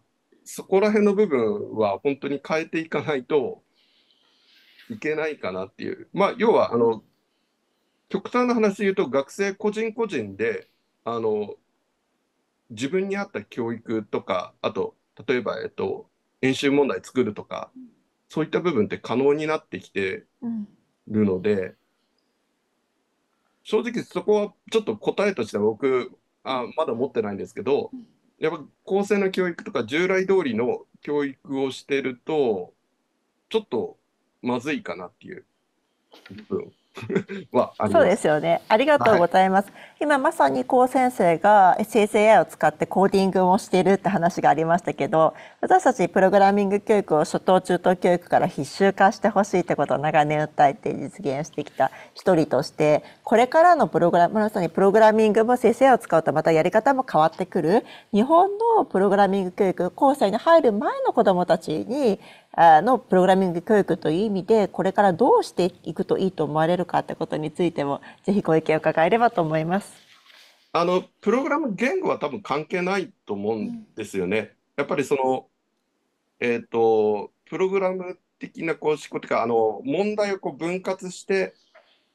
Speaker 2: そこら辺の部分は本当に変えていかないといけないかなっていう、まあ、要はあの極端な話で言うと学生個人個人であの自分に合った教育とかあと例えば、えっと、演習問題作るとかそういった部分って可能になってきてるので、うん、正直そこはちょっと答えとしては僕あまだ持ってないんですけど。うんやっぱ公正な教育とか従来通りの教育をしてるとちょっとまずいかなっていう部分 はそうですよ
Speaker 1: ね。ありがとうございます。はい、今まさにこう先生が SSAI を使ってコーディングをしているって話がありましたけど、私たちプログラミング教育を初等中等教育から必修化してほしいってことを長年訴えて実現してきた一人として、これからのプログラム、まさにプログラミングも SSAI を使うとまたやり方も変わってくる、日本のプログラミング教育、後世に入る前の子どもたちにのプログラミング教育という意味でこれからどうしていくといいと思われるかってことについてもぜひご意見を伺えればと思います
Speaker 2: あのプログラム言語は多分関係ないと思うんですよね。うん、やっぱりその、えーと、プログラム的なこう思考というかあの問題をこう分割して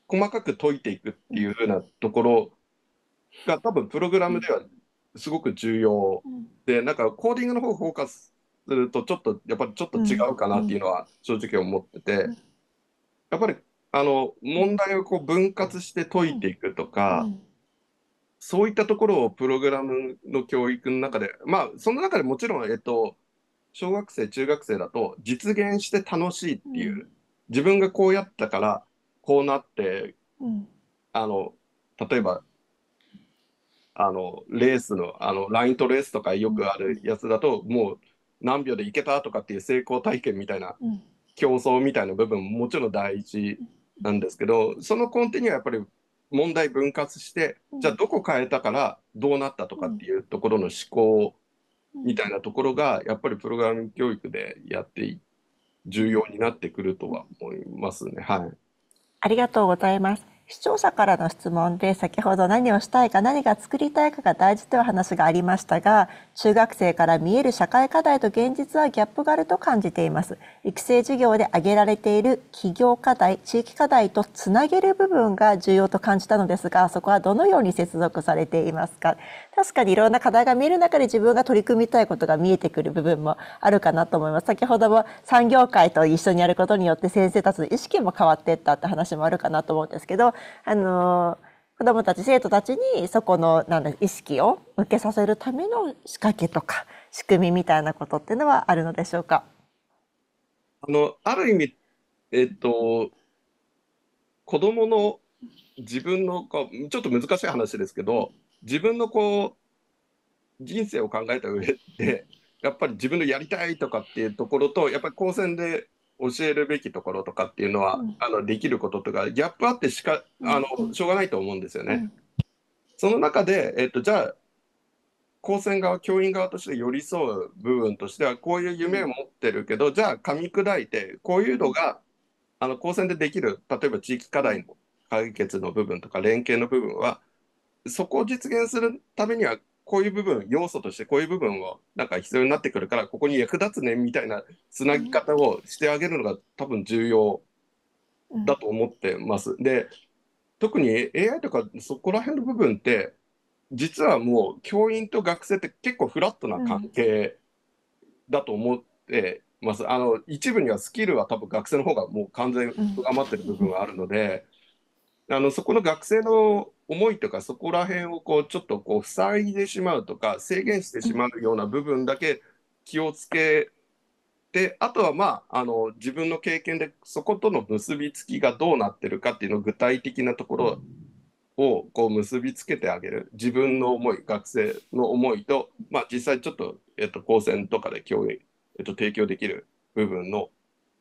Speaker 2: 細かく解いていくっていうふうなところが多分プログラムではすごく重要で、うん、なんかコーディングの方フォーカスするとちょっとやっぱりちょっと違うかなっていうのは正直思ってて、やっぱりあの問題をこう分割して解いていくとか、そういったところをプログラムの教育の中でまあその中でもちろんえっと小学生中学生だと実現して楽しいっていう、自分がこうやったからこうなって、あの例えばあのレースのあのライントレースとかよくあるやつだと、もう何秒でいけたとかっていう成功体験みたいな競争みたいな部分ももちろん大事なんですけどその根底にはやっぱり問題分割してじゃあどこ変えたからどうなったとかっていうところの思考みたいなところがやっぱりプログラミング教育でやって重要になってくるとは思いますね。はい、
Speaker 1: ありがとうございます。視聴者からの質問で先ほど何をしたいか何が作りたいかが大事という話がありましたが中学生から見える社会課題と現実はギャップがあると感じています育成事業で挙げられている企業課題地域課題とつなげる部分が重要と感じたのですがそこはどのように接続されていますか確かにいろんな課題が見える中で自分が取り組みたいことが見えてくる部分もあるかなと思います先ほども産業界と一緒にやることによって先生たちの意識も変わっていったって話もあるかなと思うんですけどあの子どもたち生徒たちにそこのなんだ意識を向けさせるための仕掛けとか仕組みみたいなことっていうのはあるのでしょうか
Speaker 2: あのある意味、えっと、子どもの自分のこうちょっと難しい話ですけど自分のこう人生を考えた上でやっぱり自分のやりたいとかっていうところとやっぱり高専で教えるべきところとかっていうのは、うん、あのできることとかギャップあってしかあのしょうがないと思うんですよね。うん、その中で、えっと、じゃあ高専側教員側として寄り添う部分としてはこういう夢を持ってるけどじゃあ噛み砕いてこういうのがあの高専でできる例えば地域課題の解決の部分とか連携の部分はそこを実現するためにはこういう部分要素としてこういう部分をなんか必要になってくるからここに役立つねみたいなつなぎ方をしてあげるのが多分重要だと思ってます。うん、で特に AI とかそこら辺の部分って実はもう教員と学生って結構フラットな関係だと思ってます。うん、あの一部にはスキルは多分学生の方がもう完全に上回ってる部分はあるので。うんあのそこの学生の思いとかそこら辺をこうちょっとこう塞いでしまうとか制限してしまうような部分だけ気をつけてあとはまああの自分の経験でそことの結びつきがどうなってるかっていうのを具体的なところをこう結びつけてあげる自分の思い学生の思いと、まあ、実際ちょっと、えっと、高専とかで教員、えっと、提供できる部分の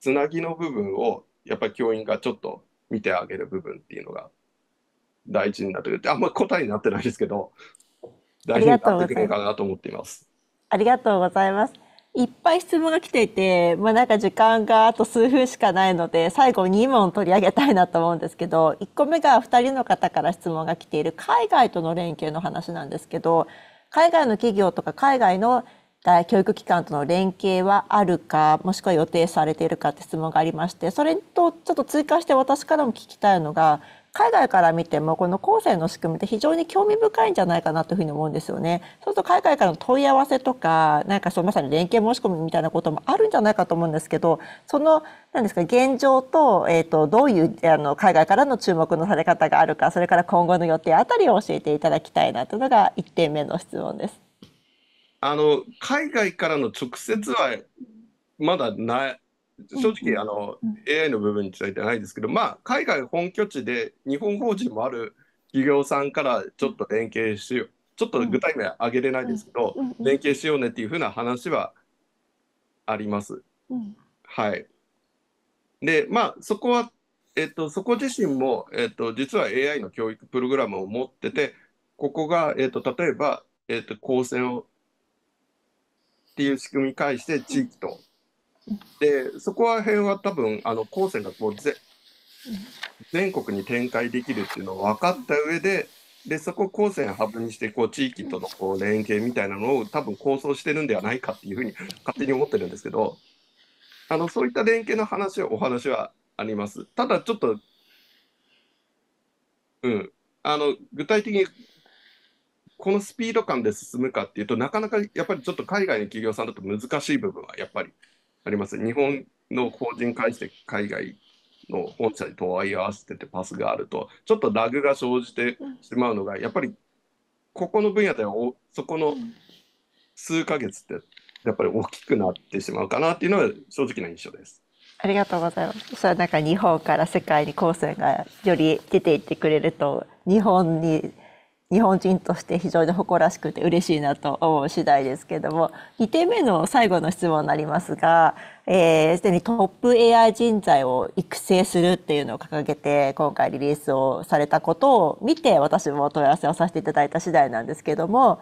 Speaker 2: つなぎの部分をやっぱり教員がちょっと見てあげる部分っていうのが大事になってくるあんまり答えになってないですけど大事になってくるかなと思っています。
Speaker 1: ありがとうございます。いっぱい質問が来ていて、まあ、なんか時間があと数分しかないので、最後に2問取り上げたいなと思うんですけど、1個目が2人の方から質問が来ている海外との連携の話なんですけど、海外の企業とか海外のっ教育機関との連携はあるかもしくは予定されているかって質問がありましてそれとちょっと追加して私からも聞きたいのが海外から見てもこの後世の仕組みって非常に興味深いんじゃないかなというふうに思うんですよね。そうすると海外からの問い合わせとかなんかそのまさに連携申し込みみたいなこともあるんじゃないかと思うんですけどその何ですか現状と,、えーとどういうあの海外からの注目のされ方があるかそれから今後の予定あたりを教えていただきたいなというのが1点目の質問です。
Speaker 2: あの海外からの直接はまだない正直あの、う AI の部分についてないですけど、まあ、海外本拠地で日本法人もある企業さんからちょっと連携しようちょっと具体名挙げれないですけど、連携しようねっていうふうな話はあります。はい、でまあそこは、えっと、そこ自身も、えっと、実は AI の教育プログラムを持っててここが、えっと、例えば、えっと、高専をっていう仕組みに対して地域と。でそこら辺は多分あの高専がこうぜ全国に展開できるっていうのを分かった上ででそこを高専ハブにしてこう地域とのこう連携みたいなのを多分構想してるんではないかっていうふうに勝手に思ってるんですけどあのそういった連携の話はお話はあります。ただちょっと、うん、あの具体的にこのスピード感で進むかっていうとなかなかやっぱりちょっと海外の企業さんだと難しい部分はやっぱりあります。日本の法人会して海外の本社に問い合わせててパスがあるとちょっとラグが生じてしまうのがやっぱりここの分野ではそこの数ヶ月ってやっぱり大きくなってしまうかなっていうのは正直な印象です。
Speaker 1: ありがとうございます。それなんか日本から世界に構成がより出ていってくれると日本に日本人として非常に誇らしくて嬉しいなと思う次第ですけども2点目の最後の質問になりますがすで、えー、にトップ AI 人材を育成するっていうのを掲げて今回リリースをされたことを見て私も問い合わせをさせていただいた次第なんですけども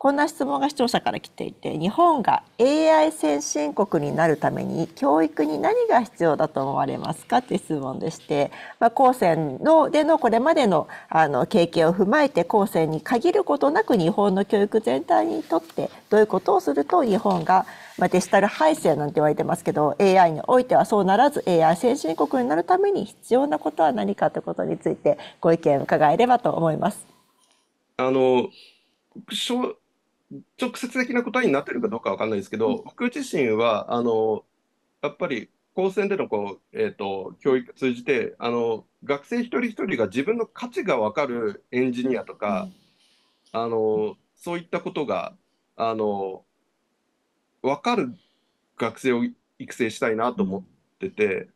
Speaker 1: こんな質問が視聴者から来ていて日本が AI 先進国になるために教育に何が必要だと思われますかって質問でして、まあ、高専のでのこれまでのあの経験を踏まえて高専に限ることなく日本の教育全体にとってどういうことをすると日本が、まあ、デジタル敗戦なんて言われてますけど AI においてはそうならず AI 先進国になるために必要なことは何かということについてご意見伺えればと思いま
Speaker 2: す。あの直接的な答えになってるかどうかわかんないですけど、うん、僕自身は、あの、やっぱり高専でのこう、えーと、教育通じてあの学生一人一人が自分の価値が分かるエンジニアとか、うん、あのそういったことがあの分かる学生を育成したいなと思ってて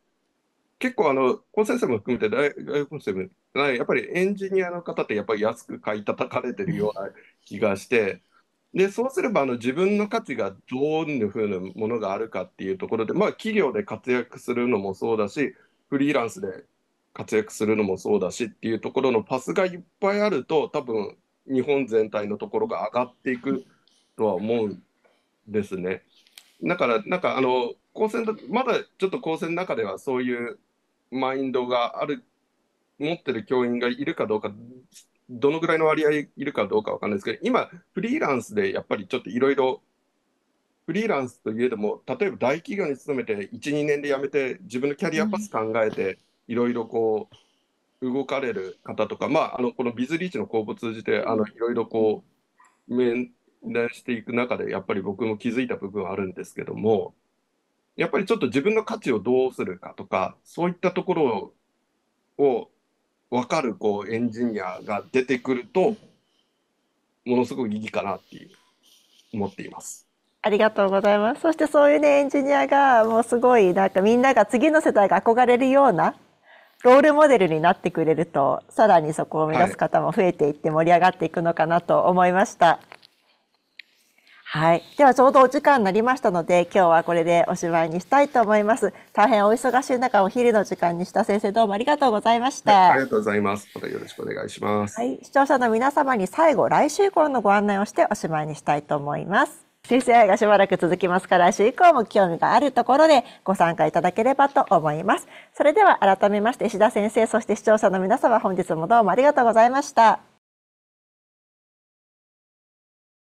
Speaker 2: 結構あの高専生も含めて大学生もやっぱりエンジニアの方ってやっぱり安く買い叩かれてるような気がして。でそうすればあの自分の価値がどういうふうなものがあるかっていうところで、まあ、企業で活躍するのもそうだしフリーランスで活躍するのもそうだしっていうところのパスがいっぱいあると多分日本全体のところが上がっていくとは思うんですね。だからなんかあの高専だまだちょっと高専の中ではそういうマインドがある持ってる教員がいるかどうかどのぐらいの割合いるかどうかわかんないですけど、今、フリーランスでやっぱりちょっといろいろ、フリーランスといえども、例えば大企業に勤めて1、2年で辞めて、自分のキャリアパス考えて、いろいろこう、動かれる方とか、まあ、あの、このビズリーチの公募通じて、あの、いろいろこう、面談していく中で、やっぱり僕も気づいた部分はあるんですけども、やっぱりちょっと自分の価値をどうするかとか、そういったところを分かるこうエンジニアが出てくるとものすごくいいかなっていう思っています。
Speaker 1: ありがとうございます。そしてそういうねエンジニアがもうすごいなんかみんなが次の世代が憧れるようなロールモデルになってくれるとさらにそこを目指す方も増えていって盛り上がっていくのかなと思いました。はいはい。ではちょうどお時間になりましたので、今日はこれでおしまいにしたいと思います。大変お忙しい中、お昼の時間にした先生、どうもありがとうございました、ありがとうご
Speaker 2: ざいます。またよろしくお願いします。はい。視
Speaker 1: 聴者の皆様に最後、来週頃のご案内をしておしまいにしたいと思います。先生愛がしばらく続きますから来週以降も興味があるところでご参加いただければと思います。それでは改めまして石田先生そして視聴者の皆様本日もどうもありがとうございました。